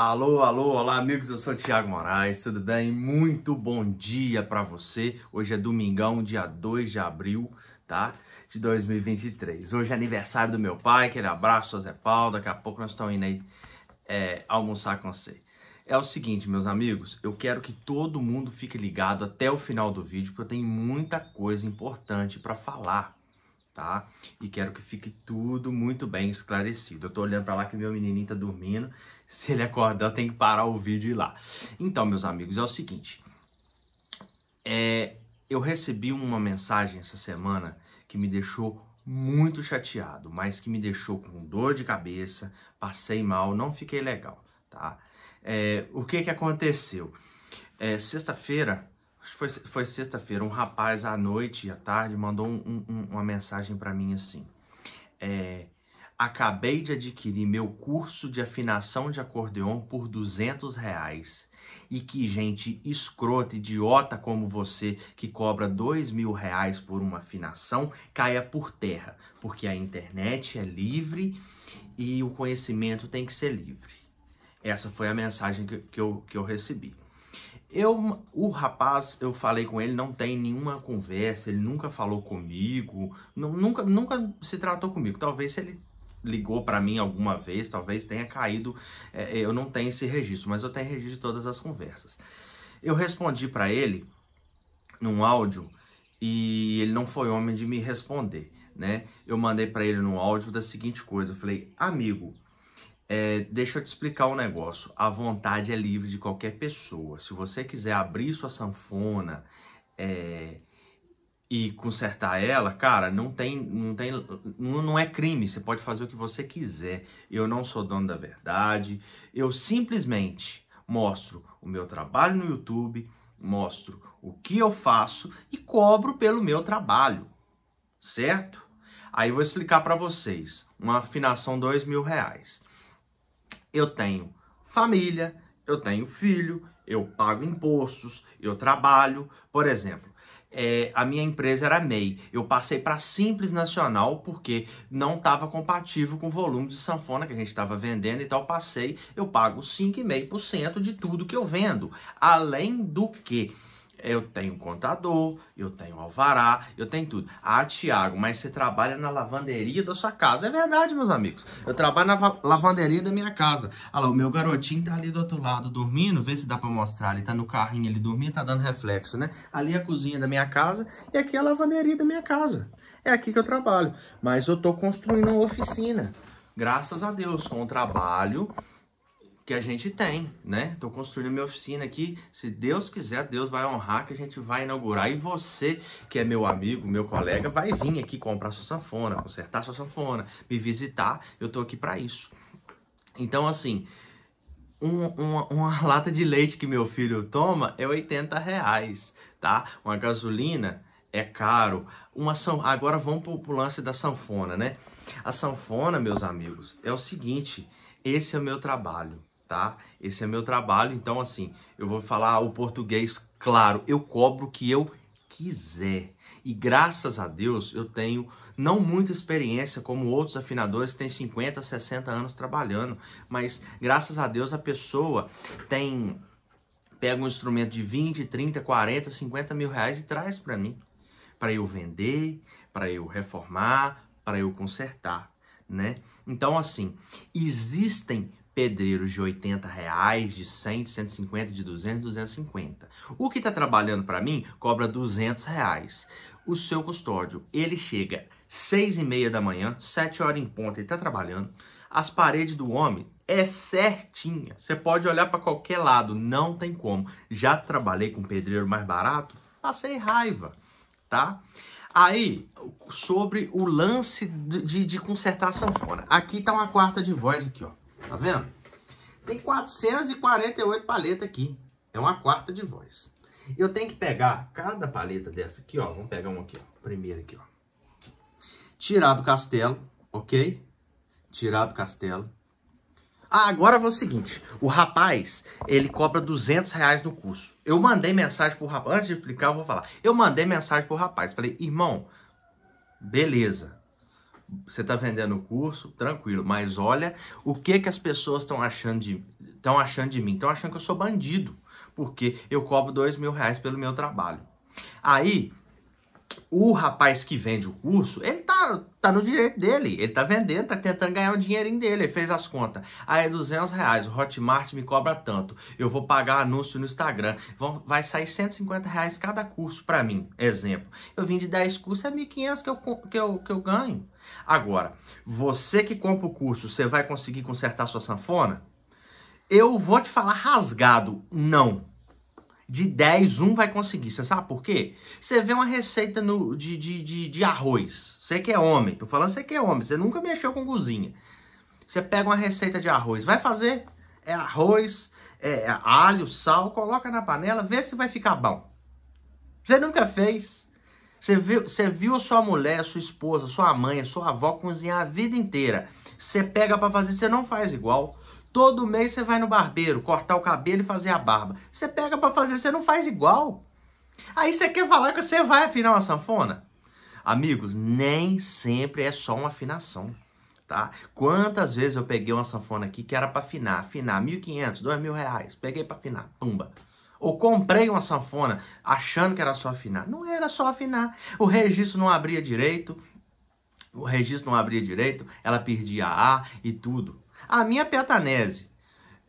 Alô, alô, olá amigos, eu sou Thiago Moraes, tudo bem? Muito bom dia para você. Hoje é domingão, dia 2 de abril, tá? De 2023. Hoje é aniversário do meu pai, aquele abraço, Zé Paulo, daqui a pouco nós estamos indo aí é, almoçar com você. É o seguinte, meus amigos, eu quero que todo mundo fique ligado até o final do vídeo, porque eu tenho muita coisa importante para falar, tá? E quero que fique tudo muito bem esclarecido. Eu tô olhando para lá que meu menininho tá dormindo. Se ele acordar, tem que parar o vídeo e ir lá. Então, meus amigos, é o seguinte. É, eu recebi uma mensagem essa semana que me deixou muito chateado, mas que me deixou com dor de cabeça, passei mal, não fiquei legal, tá? É, o que que aconteceu? É, Sexta-feira foi, foi sexta-feira, um rapaz à noite e à tarde mandou um, um, uma mensagem para mim assim. É, acabei de adquirir meu curso de afinação de acordeon por 200 reais. E que gente escrota, idiota como você, que cobra 2 mil reais por uma afinação, caia por terra. Porque a internet é livre e o conhecimento tem que ser livre. Essa foi a mensagem que, que eu, que eu recebi. Eu, o rapaz, eu falei com ele, não tem nenhuma conversa, ele nunca falou comigo, nunca, nunca se tratou comigo. Talvez se ele ligou para mim alguma vez, talvez tenha caído, é, é, eu não tenho esse registro, mas eu tenho registro de todas as conversas. Eu respondi para ele num áudio e ele não foi homem de me responder, né? Eu mandei para ele no áudio da seguinte coisa, eu falei: "Amigo, é, deixa eu te explicar um negócio. A vontade é livre de qualquer pessoa. Se você quiser abrir sua sanfona é, e consertar ela, cara, não tem, não tem, não, não é crime. Você pode fazer o que você quiser. Eu não sou dono da verdade. Eu simplesmente mostro o meu trabalho no YouTube, mostro o que eu faço e cobro pelo meu trabalho, certo? Aí vou explicar para vocês uma afinação dois mil reais eu tenho família, eu tenho filho, eu pago impostos, eu trabalho. Por exemplo, é, a minha empresa era MEI. Eu passei para Simples Nacional porque não estava compatível com o volume de sanfona que a gente estava vendendo, então eu passei, eu pago 5,5% de tudo que eu vendo. Além do que eu tenho contador, eu tenho alvará, eu tenho tudo. Ah, Tiago, mas você trabalha na lavanderia da sua casa. É verdade, meus amigos. Eu trabalho na lavanderia da minha casa. Olha lá, o meu garotinho tá ali do outro lado dormindo. Vê se dá pra mostrar. Ele tá no carrinho ali dormindo, tá dando reflexo, né? Ali é a cozinha da minha casa e aqui é a lavanderia da minha casa. É aqui que eu trabalho. Mas eu tô construindo uma oficina. Graças a Deus, com o trabalho que a gente tem, né? Estou construindo minha oficina aqui. Se Deus quiser, Deus vai honrar que a gente vai inaugurar. E você, que é meu amigo, meu colega, vai vir aqui comprar sua sanfona, consertar sua sanfona, me visitar. Eu estou aqui para isso. Então, assim, um, uma, uma lata de leite que meu filho toma é 80 reais, tá? Uma gasolina é caro. Uma san... Agora vamos para pro lance da sanfona, né? A sanfona, meus amigos, é o seguinte: esse é o meu trabalho tá? Esse é meu trabalho, então assim, eu vou falar o português claro, eu cobro o que eu quiser. E graças a Deus eu tenho não muita experiência como outros afinadores que têm 50, 60 anos trabalhando, mas graças a Deus a pessoa tem pega um instrumento de 20, 30, 40, 50 mil reais e traz para mim, para eu vender, para eu reformar, para eu consertar, né? Então assim, existem pedreiros de 80 reais, de 100, de 150, de 200, 250. O que está trabalhando para mim cobra 200 reais. O seu custódio, ele chega 6 e meia da manhã, 7 horas em ponta, ele está trabalhando. As paredes do homem é certinha. Você pode olhar para qualquer lado, não tem como. Já trabalhei com pedreiro mais barato, passei raiva, tá? Aí, sobre o lance de, de, de consertar a sanfona. Aqui tá uma quarta de voz aqui, ó. Tá vendo? Tem 448 paletas aqui. É uma quarta de voz. Eu tenho que pegar cada paleta dessa aqui, ó. Vamos pegar uma aqui, ó. Primeira aqui, ó. Tirar do castelo, ok? Tirar do castelo. Ah, agora vou o seguinte. O rapaz, ele cobra 200 reais no curso. Eu mandei mensagem pro rapaz. Antes de explicar, eu vou falar. Eu mandei mensagem pro rapaz. Falei, irmão, beleza você está vendendo o curso, tranquilo, mas olha o que que as pessoas estão achando de estão achando de mim, estão achando que eu sou bandido, porque eu cobro dois mil reais pelo meu trabalho. Aí o rapaz que vende o curso, ele tá, tá no direito dele. Ele tá vendendo, tá tentando ganhar o dinheirinho dele. Ele fez as contas. Aí é 200 reais, o Hotmart me cobra tanto. Eu vou pagar anúncio no Instagram. Vão, vai sair 150 reais cada curso para mim, exemplo. Eu vim de 10 cursos, é 1.500 que eu, que, eu, que eu ganho. Agora, você que compra o curso, você vai conseguir consertar sua sanfona? Eu vou te falar rasgado, não de 10, um vai conseguir. Você sabe por quê? Você vê uma receita no, de, de, de, de, arroz. Você que é homem, tô falando você que é homem, você nunca mexeu com cozinha. Você pega uma receita de arroz, vai fazer é arroz, é, é alho, sal, coloca na panela, vê se vai ficar bom. Você nunca fez. Você viu, você viu a sua mulher, a sua esposa, a sua mãe, a sua avó cozinhar a vida inteira. Você pega para fazer, você não faz igual. Todo mês você vai no barbeiro cortar o cabelo e fazer a barba. Você pega para fazer, você não faz igual. Aí você quer falar que você vai afinar uma sanfona? Amigos, nem sempre é só uma afinação, tá? Quantas vezes eu peguei uma sanfona aqui que era para afinar, afinar 1.500, 2.000 reais, peguei para afinar, pumba. Ou comprei uma sanfona achando que era só afinar. Não era só afinar. O registro não abria direito. O registro não abria direito, ela perdia A e tudo. A minha é petanese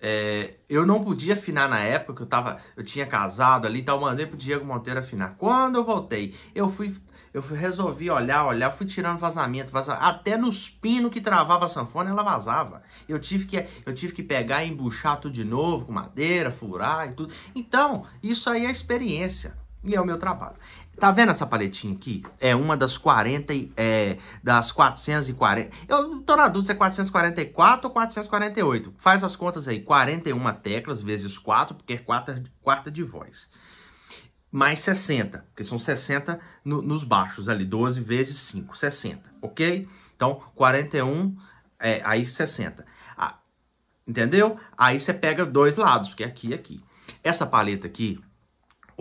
é, eu não podia afinar na época, eu, tava, eu tinha casado ali e tal, mandei pro Diego Monteiro afinar. Quando eu voltei, eu fui, eu fui, resolvi olhar, olhar, fui tirando vazamento, vazamento, até nos pinos que travava a sanfona ela vazava. Eu tive que, eu tive que pegar e embuchar tudo de novo, com madeira, furar e tudo. Então, isso aí é experiência. E é o meu trabalho. Tá vendo essa paletinha aqui? É uma das 40, é, das 440, eu tô na dúvida se é 444 ou 448. Faz as contas aí, 41 teclas vezes 4, porque é quarta, quarta de voz. Mais 60, porque são 60 no, nos baixos ali, 12 vezes 5, 60, ok? Então, 41, é, aí 60. Ah, entendeu? Aí você pega dois lados, que é aqui e aqui. Essa paleta aqui,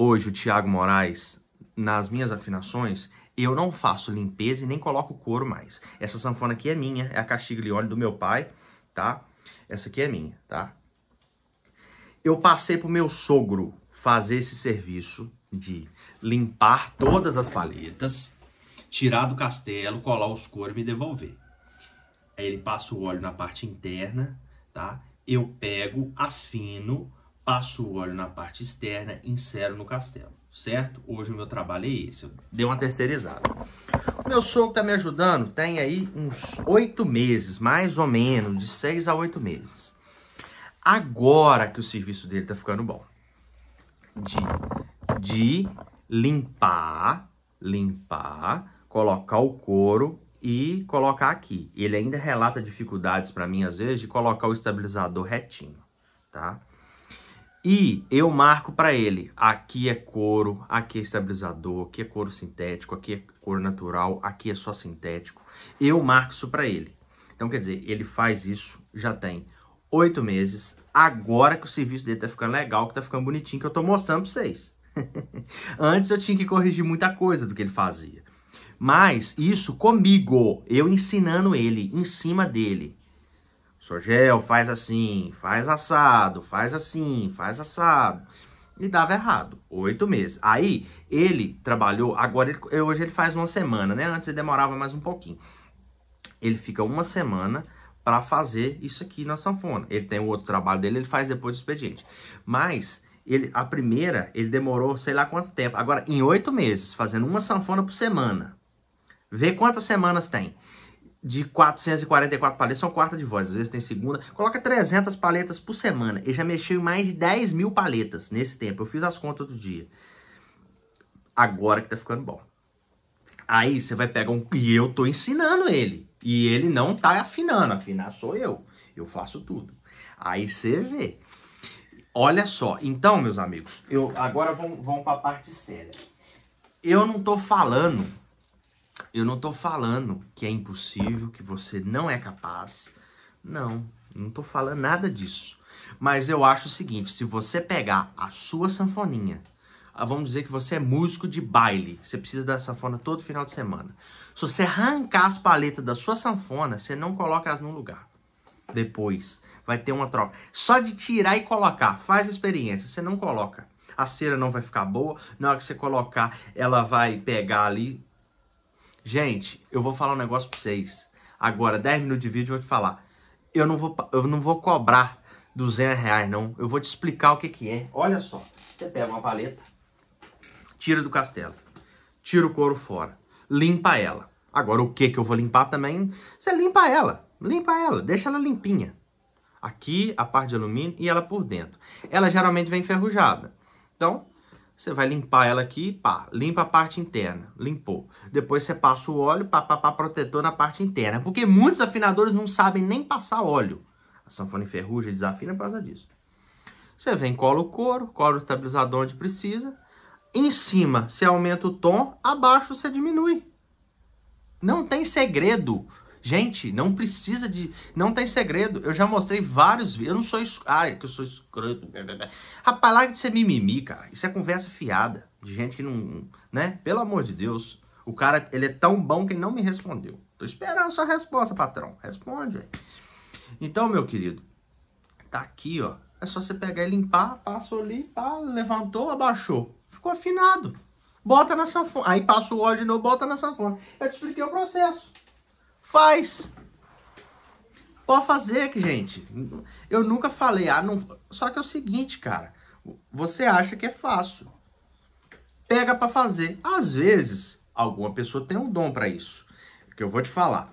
hoje o Tiago Moraes nas minhas afinações, eu não faço limpeza e nem coloco couro mais. Essa sanfona aqui é minha, é a Castiglione do meu pai, tá? Essa aqui é minha, tá? Eu passei pro meu sogro fazer esse serviço de limpar todas as palhetas, tirar do castelo, colar os couros e me devolver. Aí ele passa o óleo na parte interna, tá? Eu pego, afino, passo o óleo na parte externa e insero no castelo, certo? Hoje o meu trabalho é esse, eu dei uma terceirizada. O meu sogro tá me ajudando, tem aí uns oito meses, mais ou menos, de seis a oito meses. Agora que o serviço dele tá ficando bom. De, de limpar, limpar, colocar o couro e colocar aqui. Ele ainda relata dificuldades para mim, às vezes, de colocar o estabilizador retinho, tá? E eu marco para ele, aqui é couro, aqui é estabilizador, aqui é couro sintético, aqui é couro natural, aqui é só sintético. Eu marco isso para ele. Então, quer dizer, ele faz isso, já tem oito meses, agora que o serviço dele tá ficando legal, que tá ficando bonitinho, que eu tô mostrando para vocês. Antes eu tinha que corrigir muita coisa do que ele fazia. Mas isso comigo, eu ensinando ele, em cima dele. Sogel, faz assim, faz assado, faz assim, faz assado. E dava errado, oito meses. Aí ele trabalhou, agora ele, hoje ele faz uma semana, né? Antes ele demorava mais um pouquinho. Ele fica uma semana para fazer isso aqui na sanfona. Ele tem o outro trabalho dele, ele faz depois do expediente. Mas ele, a primeira, ele demorou sei lá quanto tempo. Agora, em oito meses, fazendo uma sanfona por semana. Vê quantas semanas tem de 444 paletas, são quarta de voz, às vezes tem segunda, coloca 300 paletas por semana. Ele já mexeu em mais de 10 mil paletas nesse tempo. Eu fiz as contas do dia. Agora que tá ficando bom. Aí você vai pegar um. E eu tô ensinando ele. E ele não tá afinando. Afinar sou eu. Eu faço tudo. Aí você vê. Olha só. Então, meus amigos, eu agora vamos, vamos pra parte séria. Eu não tô falando eu não tô falando que é impossível, que você não é capaz. Não, não tô falando nada disso. Mas eu acho o seguinte, se você pegar a sua sanfoninha, ah, vamos dizer que você é músico de baile, você precisa da sanfona todo final de semana. Se você arrancar as paletas da sua sanfona, você não coloca elas num lugar. Depois vai ter uma troca. Só de tirar e colocar, faz a experiência, você não coloca. A cera não vai ficar boa, na hora que você colocar, ela vai pegar ali, Gente, eu vou falar um negócio pra vocês. Agora, 10 minutos de vídeo, eu vou te falar. Eu não vou, eu não vou cobrar 200 reais, não. Eu vou te explicar o que que é. Olha só, você pega uma paleta, tira do castelo, tira o couro fora, limpa ela. Agora, o que que eu vou limpar também? Você limpa ela, limpa ela, deixa ela limpinha. Aqui, a parte de alumínio e ela por dentro. Ela geralmente vem enferrujada. Então, você vai limpar ela aqui, pá, limpa a parte interna, limpou. Depois você passa o óleo, pá, pá, pá, protetor na parte interna. Porque muitos afinadores não sabem nem passar óleo. A sanfona enferruja, desafina por causa disso. Você vem, cola o couro, cola o estabilizador onde precisa. Em cima você aumenta o tom, abaixo você diminui. Não tem segredo. Gente, não precisa de. Não tem segredo. Eu já mostrei vários vídeos. Eu não sou. Es... Ai, que eu sou escroto. Rapaz, larga de ser mimimi, cara. Isso é conversa fiada. De gente que não. Né? Pelo amor de Deus. O cara, ele é tão bom que ele não me respondeu. Tô esperando sua resposta, patrão. Responde, velho. Então, meu querido, tá aqui, ó. É só você pegar e limpar, passou ali, pá, levantou, abaixou. Ficou afinado. Bota na sanfona. Aí passa o óleo de novo, bota na sanfona. Eu te expliquei o processo. Faz. Pode fazer, gente. Eu nunca falei, ah, não. Só que é o seguinte, cara. Você acha que é fácil. Pega para fazer. Às vezes, alguma pessoa tem um dom para isso. Que eu vou te falar.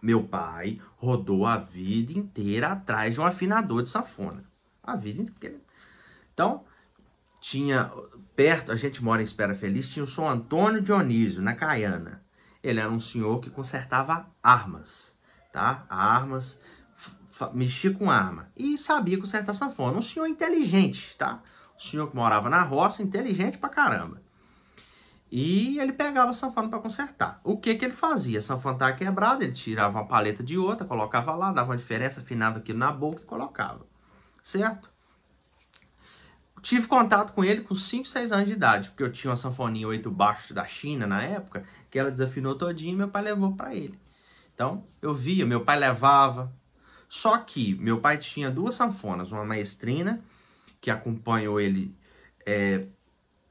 Meu pai rodou a vida inteira atrás de um afinador de sanfona. A vida inteira. Então, tinha perto, a gente mora em Espera Feliz, tinha o São Antônio Dionísio, na Caiana. Ele era um senhor que consertava armas, tá? Armas, mexia com arma e sabia consertar sanfona. Um senhor inteligente, tá? Um senhor que morava na roça, inteligente pra caramba. E ele pegava a sanfona para consertar. O que que ele fazia? A sanfona tava quebrada, ele tirava uma paleta de outra, colocava lá, dava uma diferença, afinava aquilo na boca e colocava. Certo? Tive contato com ele com 5, 6 anos de idade, porque eu tinha uma sanfoninha 8 baixos da China na época, que ela desafinou todinha e meu pai levou para ele. Então, eu via, meu pai levava. Só que meu pai tinha duas sanfonas, uma maestrina, que acompanhou ele é,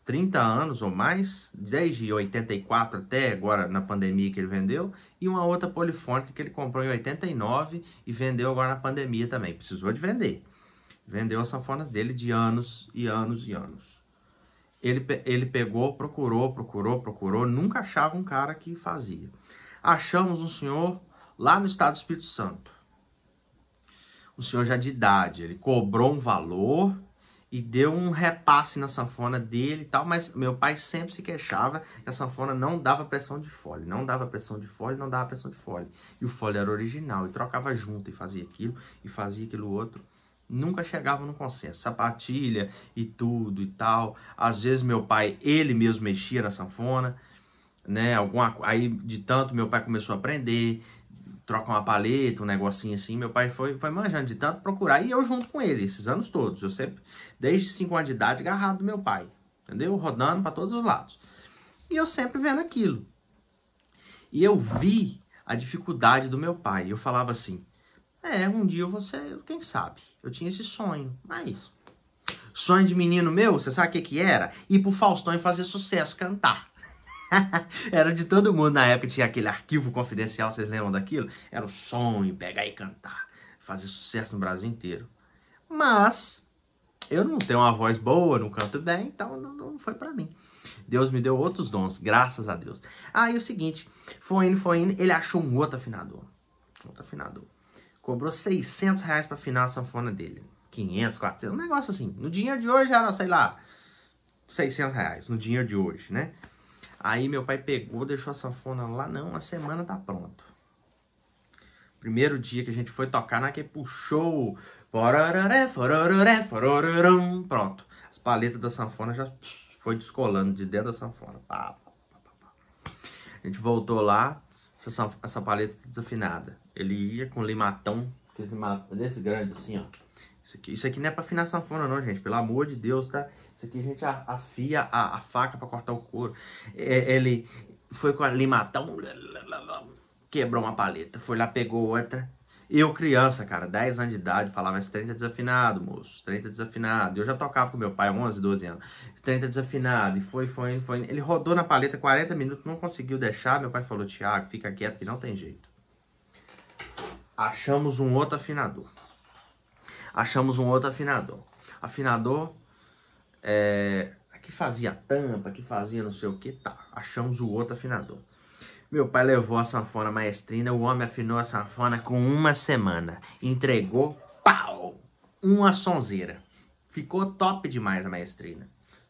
30 anos ou mais, desde 84 até agora na pandemia que ele vendeu, e uma outra polifônica que ele comprou em 89 e vendeu agora na pandemia também. Precisou de vender. Vendeu as sanfonas dele de anos e anos e anos. Ele, ele pegou, procurou, procurou, procurou, nunca achava um cara que fazia. Achamos um senhor lá no estado do Espírito Santo. Um senhor já de idade, ele cobrou um valor e deu um repasse na sanfona dele e tal, mas meu pai sempre se queixava que a sanfona não dava pressão de fole, não dava pressão de fole, não dava pressão de fole. E o fole era original, e trocava junto, e fazia aquilo, e fazia aquilo outro nunca chegava no consenso. Sapatilha e tudo e tal. Às vezes meu pai, ele mesmo mexia na sanfona, né? Alguma, aí de tanto meu pai começou a aprender, trocar uma paleta, um negocinho assim. Meu pai foi, foi manjando de tanto procurar e eu junto com ele esses anos todos. Eu sempre, desde 5 anos de idade, agarrado do meu pai, entendeu? Rodando para todos os lados. E eu sempre vendo aquilo. E eu vi a dificuldade do meu pai. Eu falava assim, é, um dia você, quem sabe? Eu tinha esse sonho, mas sonho de menino meu, você sabe o que que era? Ir pro Faustão e fazer sucesso, cantar. era de todo mundo na época, tinha aquele arquivo confidencial, vocês lembram daquilo? Era o sonho, pegar e cantar, fazer sucesso no Brasil inteiro. Mas eu não tenho uma voz boa, não canto bem, então não, não foi para mim. Deus me deu outros dons, graças a Deus. Aí ah, o seguinte, foi indo, foi indo, ele achou um outro afinador. Outro afinador. Cobrou 600 reais pra afinar a sanfona dele. 500, 400, um negócio assim. No dinheiro de hoje era, sei lá, 600 reais. No dinheiro de hoje, né? Aí meu pai pegou, deixou a sanfona lá. Não, a semana tá pronto. Primeiro dia que a gente foi tocar, na que puxou. Pronto. As paletas da sanfona já foi descolando de dentro da sanfona. a gente voltou lá, essa paleta tá desafinada. Ele ia com limatão, esse, desse grande assim, ó. Isso aqui, isso aqui não é pra afinar sanfona não, gente. Pelo amor de Deus, tá? Isso aqui a gente afia a, a faca pra cortar o couro. É, ele foi com a limatão, quebrou uma paleta. Foi lá, pegou outra. Eu, criança, cara, 10 anos de idade, falava, esse 30 tá desafinado, moço. 30 tá desafinado. Eu já tocava com meu pai, 11, 12 anos. 30 tá desafinado. E foi, foi, foi. Ele rodou na paleta 40 minutos, não conseguiu deixar. Meu pai falou, Tiago, fica quieto que não tem jeito achamos um outro afinador. Achamos um outro afinador. Afinador é, que fazia tampa, que fazia não sei o que, tá. Achamos o outro afinador. Meu pai levou a sanfona maestrina, o homem afinou a sanfona com uma semana. Entregou, pau! Uma sonzeira. Ficou top demais a maestrina.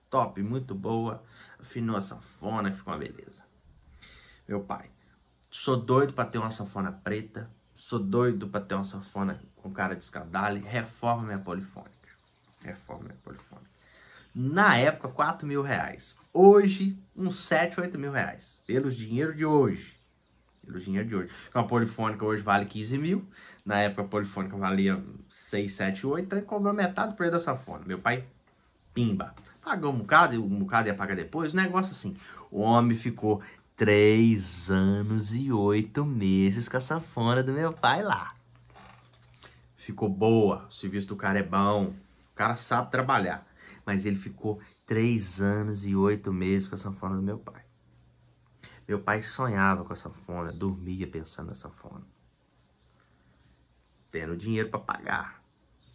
Top, muito boa. Afinou a sanfona, ficou uma beleza. Meu pai, sou doido para ter uma sanfona preta, Sou doido pra ter uma sanfona com cara de escandale. Reforma minha polifônica. Reforma minha polifônica. Na época, 4 mil reais. Hoje, uns 7, 8 mil reais. Pelos dinheiro de hoje. Pelos dinheiro de hoje. Uma polifônica hoje vale 15 mil. Na época, a polifônica valia 6, 7, 8. Então, cobrou metade do preço da sanfona. Meu pai, pimba. Pagou um bocado, e um bocado ia pagar depois. O negócio assim. O homem ficou três anos e oito meses com a safona do meu pai lá. Ficou boa, o serviço do cara é bom, o cara sabe trabalhar. Mas ele ficou três anos e oito meses com a sanfona do meu pai. Meu pai sonhava com a sanfona, dormia pensando na sanfona. Tendo dinheiro para pagar.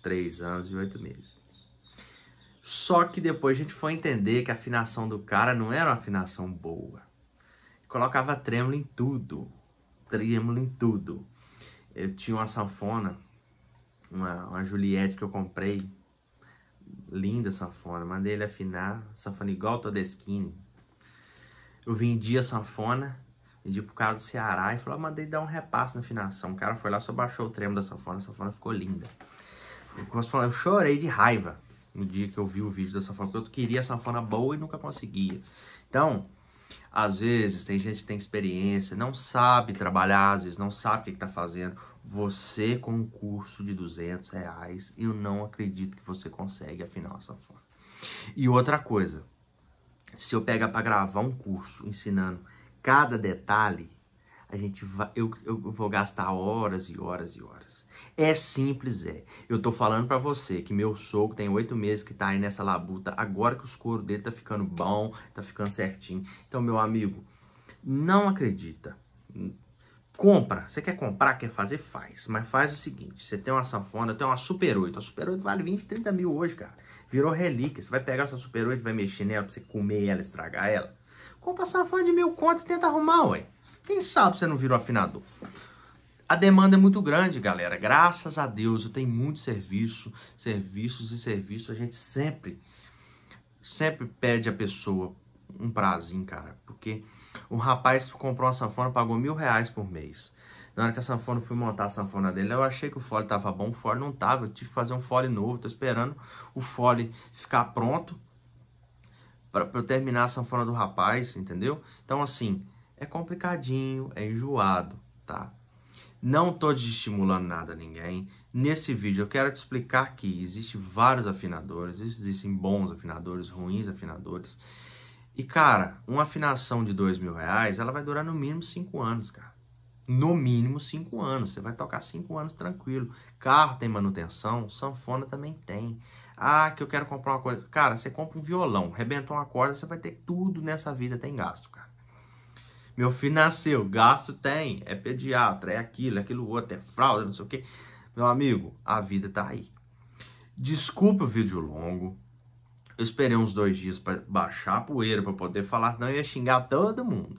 Três anos e oito meses. Só que depois a gente foi entender que a afinação do cara não era uma afinação boa colocava trêmulo em tudo. Trêmulo em tudo. Eu tinha uma sanfona, uma, uma Juliette que eu comprei. Linda sanfona. Mandei ele afinar. Sanfona igual Todeschini. Eu vendi a sanfona. Vendi pro cara do Ceará e falou, ah, mandei dar um repasse na afinação. O cara foi lá, só baixou o trêmulo da sanfona. A sanfona ficou linda. Eu, eu chorei de raiva no dia que eu vi o vídeo da sanfona. Porque eu queria a sanfona boa e nunca conseguia. Então, às vezes tem gente que tem experiência, não sabe trabalhar, às vezes não sabe o que está fazendo. Você com um curso de 200 reais, eu não acredito que você consegue afinar essa forma E outra coisa, se eu pegar para gravar um curso ensinando cada detalhe, gente vai, eu, eu vou gastar horas e horas e horas. É simples, é. Eu tô falando para você que meu sogro tem oito meses que tá aí nessa labuta, agora que os couro dele tá ficando bom, tá ficando certinho. Então, meu amigo, não acredita. Compra. Você quer comprar, quer fazer? Faz. Mas faz o seguinte, você tem uma sanfona, tem uma Super 8. A Super 8 vale 20, 30 mil hoje, cara. Virou relíquia. Você vai pegar sua Super 8, vai mexer nela pra você comer ela, estragar ela. Compra a sanfona de mil conto e tenta arrumar, ué. Quem sabe você não virou afinador? A demanda é muito grande, galera. Graças a Deus, eu tenho muito serviço, serviços e serviços. A gente sempre, sempre pede a pessoa um prazinho, cara. Porque o rapaz comprou uma sanfona, pagou mil reais por mês. Na hora que a sanfona, fui montar a sanfona dele, eu achei que o fole tava bom, o fole não tava, eu tive que fazer um fole novo, tô esperando o fole ficar pronto para eu terminar a sanfona do rapaz, entendeu? Então, assim, é complicadinho, é enjoado, tá? Não estou desestimulando nada a ninguém. Nesse vídeo eu quero te explicar que existem vários afinadores, existem bons afinadores, ruins afinadores. E cara, uma afinação de dois mil reais, ela vai durar no mínimo cinco anos, cara. No mínimo cinco anos. Você vai tocar cinco anos tranquilo. Carro tem manutenção, sanfona também tem. Ah, que eu quero comprar uma coisa. Cara, você compra um violão, rebentou uma corda, você vai ter tudo nessa vida, tem gasto, cara. Meu filho nasceu, gasto tem, é pediatra, é aquilo, é aquilo outro, é fralda, não sei o quê. Meu amigo, a vida tá aí. Desculpa o vídeo longo. Eu esperei uns dois dias para baixar a poeira para poder falar, senão eu ia xingar todo mundo.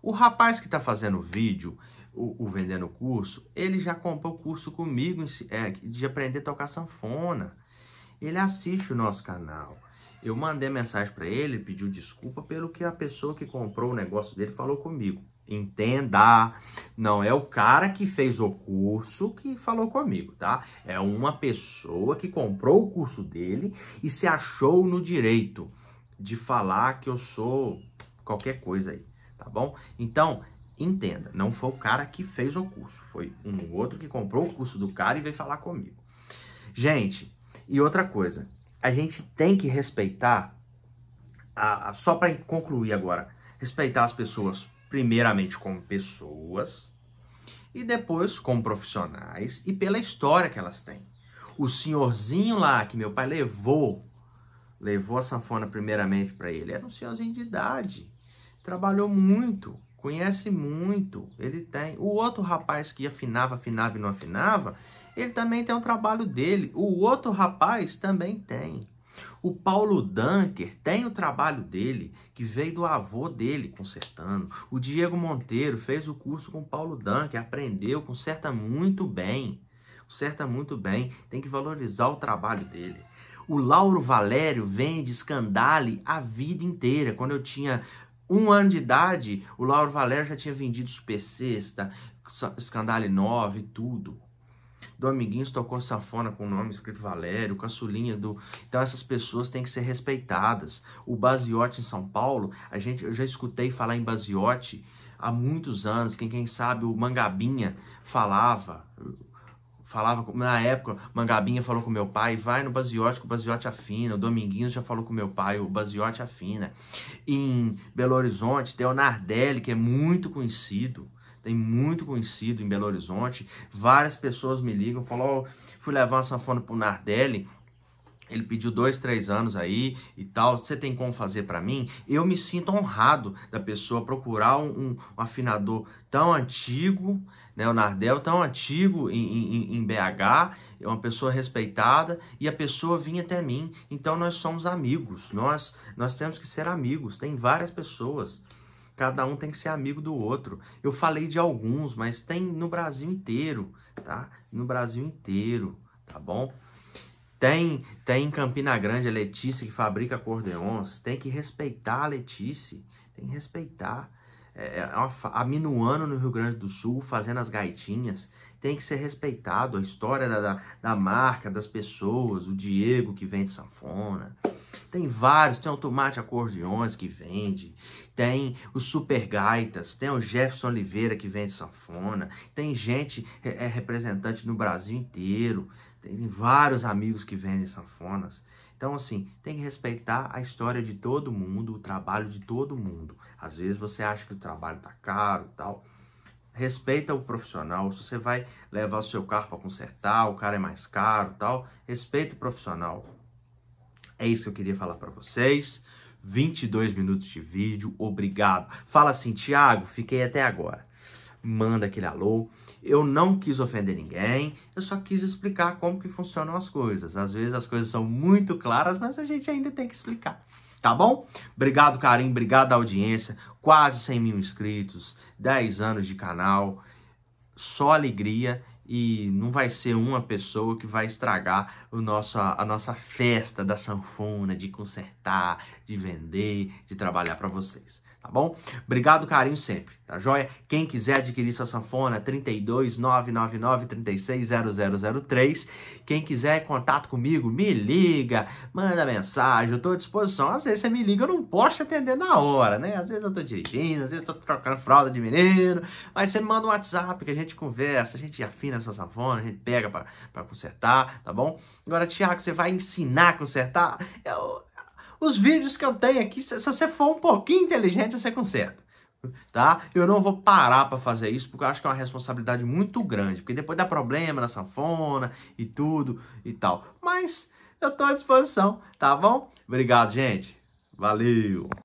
O rapaz que tá fazendo o vídeo, o, o vendendo curso, ele já comprou o curso comigo é, de aprender a tocar sanfona. Ele assiste o nosso canal. Eu mandei mensagem para ele, pediu desculpa pelo que a pessoa que comprou o negócio dele falou comigo. Entenda, não é o cara que fez o curso que falou comigo, tá? É uma pessoa que comprou o curso dele e se achou no direito de falar que eu sou qualquer coisa aí, tá bom? Então, entenda, não foi o cara que fez o curso, foi um outro que comprou o curso do cara e veio falar comigo. Gente, e outra coisa, a gente tem que respeitar, a, a, só para concluir agora, respeitar as pessoas, primeiramente como pessoas, e depois como profissionais, e pela história que elas têm. O senhorzinho lá que meu pai levou, levou a sanfona primeiramente para ele, era um senhorzinho de idade, trabalhou muito, Conhece muito, ele tem. O outro rapaz que afinava, afinava e não afinava, ele também tem um trabalho dele. O outro rapaz também tem. O Paulo Dunker tem o trabalho dele, que veio do avô dele consertando. O Diego Monteiro fez o curso com o Paulo Dunker, aprendeu, conserta muito bem. Conserta muito bem, tem que valorizar o trabalho dele. O Lauro Valério vende escandale a vida inteira. Quando eu tinha um ano de idade, o Lauro Valério já tinha vendido Super tá? Sexta, Scandale 9, tudo. Dominguinhos tocou sanfona com o nome escrito Valério, caçulinha do... Então essas pessoas têm que ser respeitadas. O Basiote em São Paulo, a gente, eu já escutei falar em Basiote há muitos anos, quem, quem sabe o Mangabinha falava, falava, na época, Mangabinha falou com meu pai, vai no Basiote, que o Basiote afina, o Dominguinhos já falou com meu pai, o Basiote afina. Em Belo Horizonte tem o Nardelli, que é muito conhecido, tem muito conhecido em Belo Horizonte, várias pessoas me ligam, falou, oh, fui levar uma sanfona pro Nardelli, ele pediu dois, três anos aí e tal, você tem como fazer para mim? Eu me sinto honrado da pessoa procurar um, um afinador tão antigo né? O Nardel tão tá antigo em, em, em BH, é uma pessoa respeitada e a pessoa vinha até mim. Então nós somos amigos, nós, nós temos que ser amigos. Tem várias pessoas, cada um tem que ser amigo do outro. Eu falei de alguns, mas tem no Brasil inteiro, tá? No Brasil inteiro, tá bom? Tem, tem em Campina Grande a Letícia que fabrica acordeons. Tem que respeitar a Letícia. Tem que respeitar é, é, é aminuano no Rio Grande do Sul, fazendo as gaitinhas, tem que ser respeitado a história da, da, da marca, das pessoas, o Diego que vende sanfona. Tem vários, tem o Tomate Acordeões que vende, tem os Super Gaitas, tem o Jefferson Oliveira que vende sanfona, tem gente, é, é representante no Brasil inteiro, tem vários amigos que vendem sanfonas. Então, assim, tem que respeitar a história de todo mundo, o trabalho de todo mundo. Às vezes você acha que o trabalho tá caro tal. Respeita o profissional. Se você vai levar o seu carro para consertar, o cara é mais caro tal. Respeita o profissional. É isso que eu queria falar para vocês. 22 minutos de vídeo, obrigado. Fala assim, Tiago, fiquei até agora. Manda aquele alô. Eu não quis ofender ninguém, eu só quis explicar como que funcionam as coisas. Às vezes as coisas são muito claras, mas a gente ainda tem que explicar. Tá bom? Obrigado, carinho, obrigado, audiência. Quase 100 mil inscritos, 10 anos de canal, só alegria e não vai ser uma pessoa que vai estragar o nosso, a, a nossa festa da sanfona, de consertar, de vender, de trabalhar para vocês, tá bom? Obrigado, carinho sempre, tá joia? Quem quiser adquirir sua sanfona, 32 999 360003. Quem quiser contato comigo, me liga, manda mensagem, eu tô à disposição. Às vezes você me liga, eu não posso atender na hora, né? Às vezes eu tô dirigindo, às vezes eu tô trocando fralda de menino, mas você me manda um WhatsApp que a gente conversa, a gente afina a sua sanfona, a gente pega para consertar, tá bom? Agora, Tiago, você vai ensinar a consertar? Eu, os vídeos que eu tenho aqui, se você for um pouquinho inteligente, você conserta. Tá? Eu não vou parar para fazer isso, porque eu acho que é uma responsabilidade muito grande. Porque depois dá problema na sanfona e tudo e tal. Mas eu tô à disposição, tá bom? Obrigado, gente. Valeu!